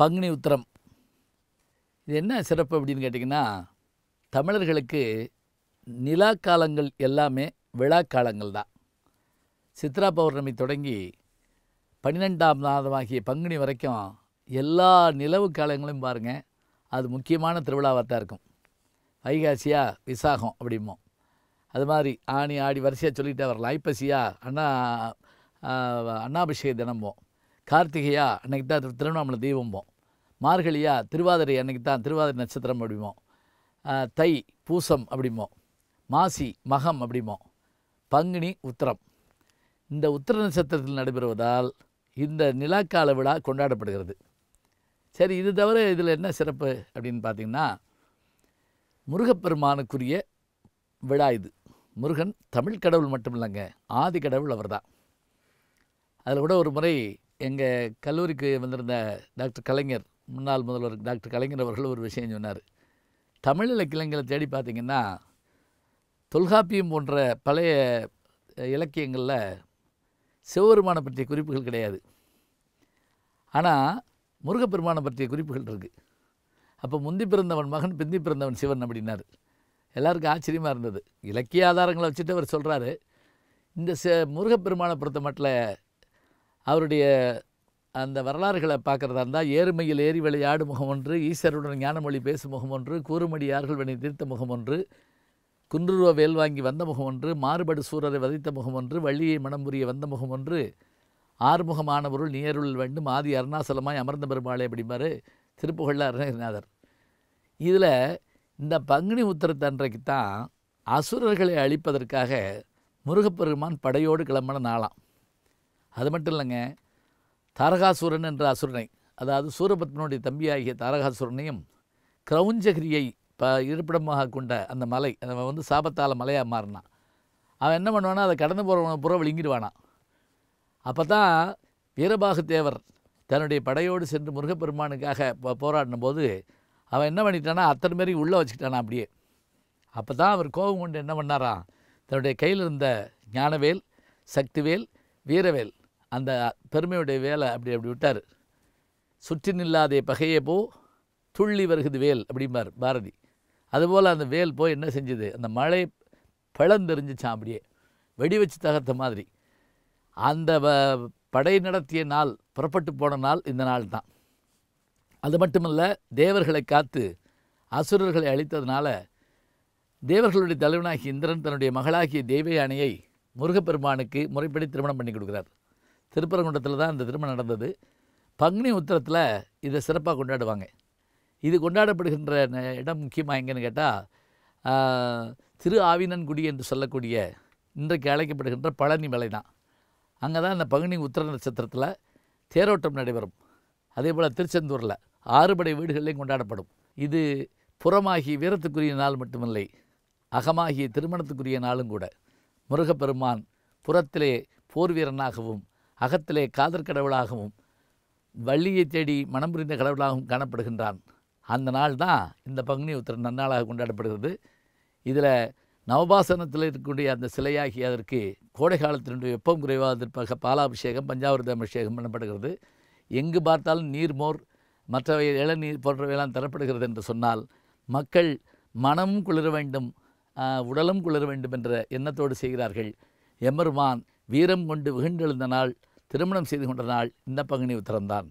பங்குனி உத்திரம் இது என்ன சிறப்பு அப்படின்னு கேட்டிங்கன்னா தமிழர்களுக்கு நிலா காலங்கள் எல்லாமே விழா காலங்கள் தான் சித்ரா பௌர்ணமி தொடங்கி பன்னிரெண்டாம் ஆகிய பங்குனி வரைக்கும் எல்லா நிலவு காலங்களும் பாருங்கள் அது முக்கியமான திருவிழாவாக தான் இருக்கும் வைகாசியாக விசாகம் அப்படிமோ அது மாதிரி ஆணி ஆடி வரிசையாக சொல்லிகிட்டே வரலாம் ஐப்பசியாக அண்ணா அண்ணாபிஷேக தினமும் கார்த்திகையா அன்றைக்கி தான் திருவண்ணாமலை தீபம்போம் மார்கழியா திருவாதிரை அன்னைக்கு தான் திருவாதிரை நட்சத்திரம் அப்படிமோ தை பூசம் அப்படிமோ மாசி மகம் அப்படிமோ பங்குனி உத்திரம் இந்த உத்திர நட்சத்திரத்தில் நடைபெறுவதால் இந்த நிலாக்கால விழா கொண்டாடப்படுகிறது சரி இது தவிர இதில் என்ன சிறப்பு அப்படின்னு பார்த்திங்கன்னா முருகப்பெருமானுக்குரிய விழா இது முருகன் தமிழ் கடவுள் மட்டும் இல்லைங்க ஆதி கடவுள் அவர் தான் அதில் கூட ஒரு முறை எங்கள் கல்லூரிக்கு வந்திருந்த டாக்டர் கலைஞர் முன்னாள் முதல்வர் டாக்டர் கலைஞர் அவர்கள் ஒரு விஷயம் சொன்னார் தமிழ் இலக்கியங்களை தேடி பார்த்திங்கன்னா தொல்காப்பியம் போன்ற பழைய இலக்கியங்களில் சிவபெருமானை பற்றிய குறிப்புகள் கிடையாது ஆனால் முருகப்பெருமானை பற்றிய குறிப்புகள் இருக்குது அப்போ முந்தி பிறந்தவன் மகன் பிந்தி பிறந்தவன் சிவன் அப்படின்னார் எல்லாருக்கும் ஆச்சரியமாக இருந்தது இலக்கிய ஆதாரங்களை வச்சுட்டு அவர் சொல்கிறாரு இந்த ச முருகப்பெருமானை பொறுத்த மட்டில் அவருடைய அந்த வரலாறுகளை பார்க்குறதா இருந்தால் ஏறுமையில் ஏறி விளையாடு முகம் ஒன்று ஈஸ்வருடன் ஞானமொழி பேசும் முகம் ஒன்று கூறுமடியார்கள் வினை தீர்த்த முகம் ஒன்று குன்றுருவ வேல் வாங்கி வந்த முகம் ஒன்று மாறுபடு சூரரை வதைத்த முகம் ஒன்று வள்ளியை மனம் புரிய வந்த முகம் ஒன்று ஆறுமுகமான பொருள் நேருள் வேண்டும் ஆதி அருணாசலமாய் அமர்ந்த பெருமாளை அப்படிம்பாரு திருப்புகழில் அருணகிரிநாதர் இதில் இந்த பங்குனி உத்தரத்தன்றைக்கு தான் அசுரர்களை அழிப்பதற்காக முருகப்பெருமான் படையோடு கிளம்பின நாளாம் அது மட்டும் இல்லைங்க தாரகாசுரன் என்ற அசுரனை அதாவது சூரபத்மனுடைய தம்பியாகிய தாரகாசுரனையும் கிரௌஞ்சகிரியை இப்போ இருப்பிடமாக கொண்ட அந்த மலை அவன் வந்து சாபத்தால் மலையாக மாறினான் அவன் என்ன பண்ணுவானா அதை கடந்து போகிற புற விழுங்கிடுவானான் அப்போ தான் வீரபாகு தேவர் தன்னுடைய படையோடு சென்று முருகப்பெருமானுக்காக போராடின போது அவன் என்ன பண்ணிட்டானா அத்தனை மாரி உள்ளே வச்சுக்கிட்டானா அப்படியே அப்போ தான் அவர் கோபம் கொண்டு என்ன பண்ணாராம் தன்னுடைய கையில் இருந்த ஞானவேல் சக்திவேல் வீரவேல் அந்த பெருமையுடைய வேலை அப்படி அப்படி விட்டார் சுற்றி நில்லாதே பகையே போ துள்ளி வருகிறது வேல் அப்படிம்பார் பாரதி அதுபோல் அந்த வேல் போய் என்ன செஞ்சுது அந்த மழை பிளந்தெறிஞ்சிச்சான் அப்படியே வெடி வச்சு தகர்த்த மாதிரி அந்த படை நடத்திய நாள் புறப்பட்டு போன நாள் இந்த நாள் தான் அது மட்டுமல்ல தேவர்களை காத்து அசுரர்களை அழித்ததுனால தேவர்களுடைய தலைவனாகிய இந்திரன் தன்னுடைய மகளாகிய தேவையானையை முருகப்பெருமானுக்கு முறைப்படி திருமணம் பண்ணி கொடுக்குறார் திருப்பரங்குன்றத்தில் தான் இந்த திருமணம் நடந்தது பங்குனி உத்திரத்தில் இதை சிறப்பாக கொண்டாடுவாங்க இது கொண்டாடப்படுகின்ற இடம் முக்கியமாக எங்கேன்னு கேட்டால் திரு ஆவினன்குடி என்று சொல்லக்கூடிய இன்றைக்கு அழைக்கப்படுகின்ற பழனி மலை தான் அங்கே தான் இந்த பங்குனி உத்திர நட்சத்திரத்தில் தேரோட்டம் நடைபெறும் அதே போல் திருச்செந்தூரில் ஆறுபடை வீடுகளிலே கொண்டாடப்படும் இது புறமாகி வீரத்துக்குரிய நாள் மட்டுமில்லை அகமாகிய திருமணத்துக்குரிய நாளும் கூட முருகப்பெருமான் புறத்திலே போர் வீரனாகவும் அகத்திலே காதற் கடவுளாகவும் வள்ளியை தேடி மனம் புரிந்த கடவுளாகவும் காணப்படுகின்றான் அந்த நாள் தான் இந்த பங்குனி உத்திரன் நன்னாளாக கொண்டாடப்படுகிறது இதில் நவபாசனத்தில் இருக்கக்கூடிய அந்த சிலையாகி அதற்கு கோடை காலத்தினுடைய வெப்பம் குறைவாதற்காக பாலாபிஷேகம் பஞ்சாவிரத அபிஷேகம் பண்ணப்படுகிறது எங்கு பார்த்தாலும் நீர்மோர் மற்றவை இளநீர் போன்றவையெல்லாம் தரப்படுகிறது என்று சொன்னால் மக்கள் மனமும் குளிர வேண்டும் உடலும் குளிர வேண்டும் என்ற எண்ணத்தோடு செய்கிறார்கள் எமருமான் வீரம் கொண்டு விகின்றெழுந்த நாள் திருமணம் செய்து கொண்ட நாள் இந்த பகுனி உத்தரந்தான்